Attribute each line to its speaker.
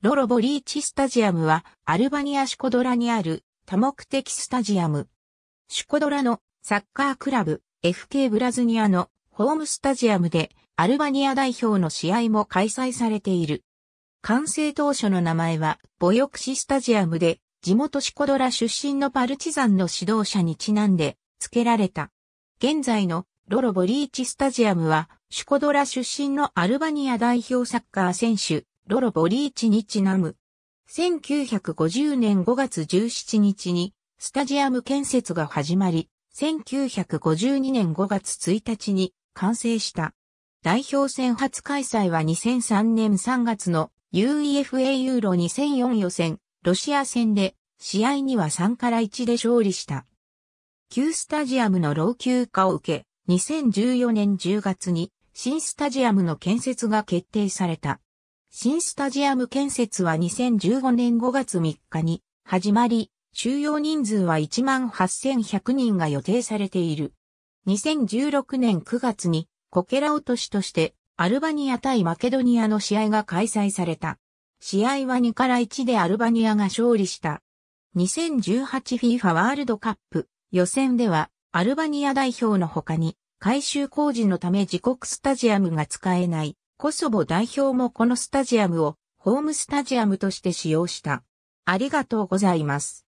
Speaker 1: ロロボリーチスタジアムはアルバニアシュコドラにある多
Speaker 2: 目的スタジアム。シュコドラのサッカークラブ FK ブラズニアのホームスタジアムでアルバニア代表の試合も開催されている。完成当初の名前はボヨクシスタジアムで地元シュコドラ出身のパルチザンの指導者にちなんで付けられた。現在のロロボリーチスタジアムはシュコドラ出身のアルバニア代表サッカー選手ロロ・ボリーチにちなむ。1950年5月17日にスタジアム建設が始まり、1952年5月1日に完成した。代表戦初開催は2003年3月の UEFA ユーロ2004予選、ロシア戦で試合には3から1で勝利した。旧スタジアムの老朽化を受け、2014年10月に新スタジアムの建設が決定された。新スタジアム建設は2015年5月3日に始まり、収容人数は18,100人が予定されている。2016年9月にコケラ落としとしてアルバニア対マケドニアの試合が開催された。試合は2から1でアルバニアが勝利した。2018FIFA ワールドカップ予選ではアルバニア代表の他に改修工事のため自国スタジアムが使えないコソボ代表もこのスタジアムを
Speaker 1: ホームスタジアムとして使用した。ありがとうございます。